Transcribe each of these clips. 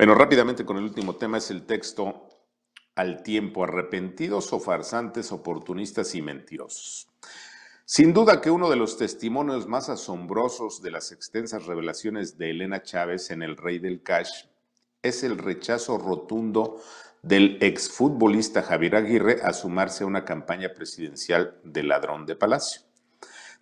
Bueno, rápidamente con el último tema es el texto al tiempo arrepentidos o farsantes, oportunistas y mentirosos. Sin duda que uno de los testimonios más asombrosos de las extensas revelaciones de Elena Chávez en El Rey del Cash es el rechazo rotundo del exfutbolista Javier Aguirre a sumarse a una campaña presidencial de ladrón de palacio.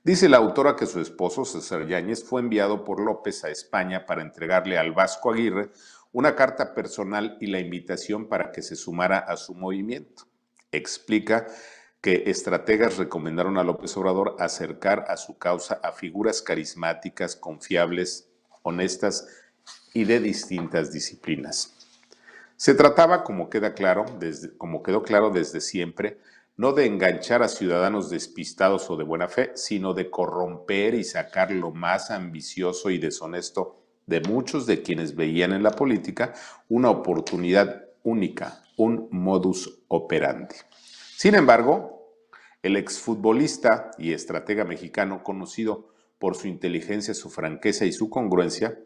Dice la autora que su esposo, César Yáñez, fue enviado por López a España para entregarle al Vasco Aguirre una carta personal y la invitación para que se sumara a su movimiento. Explica que estrategas recomendaron a López Obrador acercar a su causa a figuras carismáticas, confiables, honestas y de distintas disciplinas. Se trataba, como, claro, como quedó claro desde siempre, no de enganchar a ciudadanos despistados o de buena fe, sino de corromper y sacar lo más ambicioso y deshonesto de muchos de quienes veían en la política una oportunidad única, un modus operandi. Sin embargo, el exfutbolista y estratega mexicano conocido por su inteligencia, su franqueza y su congruencia,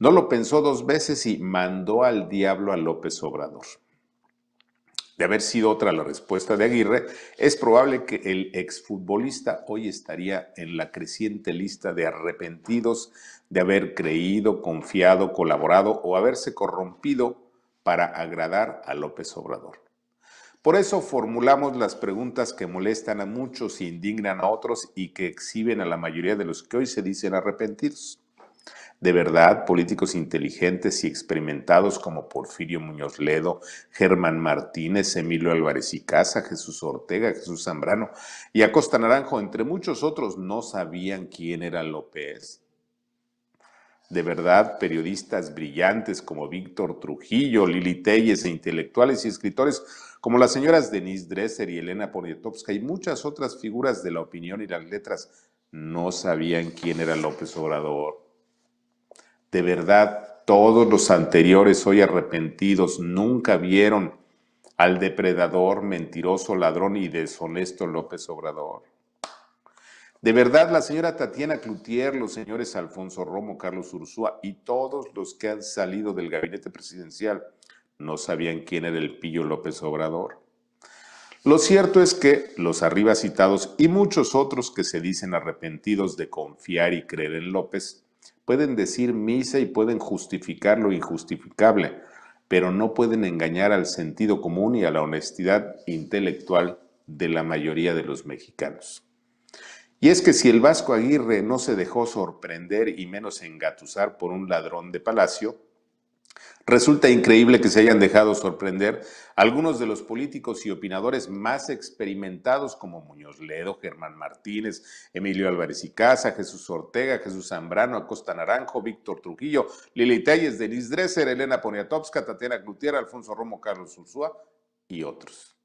no lo pensó dos veces y mandó al diablo a López Obrador de haber sido otra la respuesta de Aguirre, es probable que el exfutbolista hoy estaría en la creciente lista de arrepentidos de haber creído, confiado, colaborado o haberse corrompido para agradar a López Obrador. Por eso formulamos las preguntas que molestan a muchos, indignan a otros y que exhiben a la mayoría de los que hoy se dicen arrepentidos. De verdad, políticos inteligentes y experimentados como Porfirio Muñoz Ledo, Germán Martínez, Emilio Álvarez y Casa, Jesús Ortega, Jesús Zambrano y Acosta Naranjo, entre muchos otros, no sabían quién era López. De verdad, periodistas brillantes como Víctor Trujillo, Lili Telles e intelectuales y escritores como las señoras Denise Dresser y Elena Poniatowska y muchas otras figuras de la opinión y las letras no sabían quién era López Obrador. De verdad, todos los anteriores hoy arrepentidos nunca vieron al depredador, mentiroso, ladrón y deshonesto López Obrador. De verdad, la señora Tatiana Cloutier, los señores Alfonso Romo, Carlos Ursúa y todos los que han salido del gabinete presidencial no sabían quién era el pillo López Obrador. Lo cierto es que los arriba citados y muchos otros que se dicen arrepentidos de confiar y creer en López Pueden decir misa y pueden justificar lo injustificable, pero no pueden engañar al sentido común y a la honestidad intelectual de la mayoría de los mexicanos. Y es que si el Vasco Aguirre no se dejó sorprender y menos engatusar por un ladrón de palacio, Resulta increíble que se hayan dejado sorprender algunos de los políticos y opinadores más experimentados como Muñoz Ledo, Germán Martínez, Emilio Álvarez y Casa, Jesús Ortega, Jesús Zambrano, Acosta Naranjo, Víctor Trujillo, Lili Telles, Denise Dresser, Elena Poniatowska, Tatiana Clutier, Alfonso Romo, Carlos Ursúa y otros.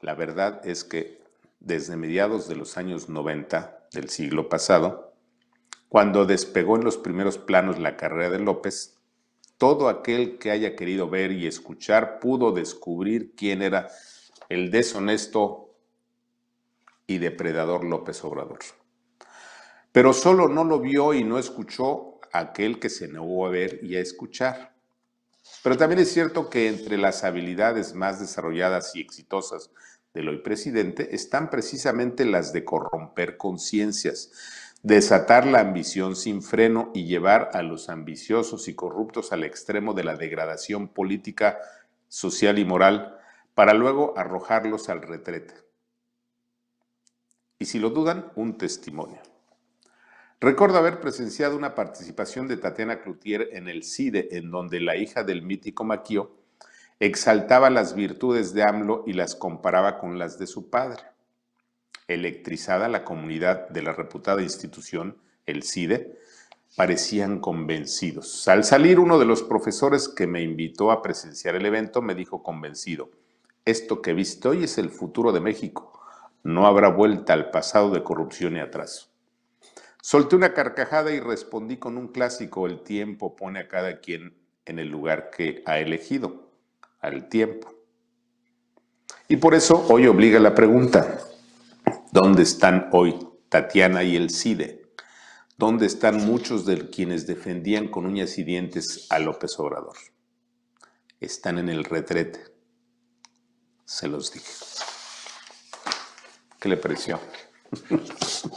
La verdad es que desde mediados de los años 90 del siglo pasado, cuando despegó en los primeros planos la carrera de López, todo aquel que haya querido ver y escuchar pudo descubrir quién era el deshonesto y depredador López Obrador. Pero solo no lo vio y no escuchó aquel que se negó a ver y a escuchar. Pero también es cierto que entre las habilidades más desarrolladas y exitosas del hoy presidente están precisamente las de corromper conciencias desatar la ambición sin freno y llevar a los ambiciosos y corruptos al extremo de la degradación política, social y moral, para luego arrojarlos al retrete. Y si lo dudan, un testimonio. Recuerdo haber presenciado una participación de Tatiana Cloutier en el CIDE, en donde la hija del mítico Maquio exaltaba las virtudes de AMLO y las comparaba con las de su padre electrizada la comunidad de la reputada institución, el CIDE, parecían convencidos. Al salir, uno de los profesores que me invitó a presenciar el evento me dijo convencido, esto que viste hoy es el futuro de México. No habrá vuelta al pasado de corrupción y atraso. Solté una carcajada y respondí con un clásico, el tiempo pone a cada quien en el lugar que ha elegido, al tiempo. Y por eso hoy obliga la pregunta, ¿Dónde están hoy Tatiana y el CIDE? ¿Dónde están muchos de quienes defendían con uñas y dientes a López Obrador? Están en el retrete. Se los dije. ¿Qué le pareció?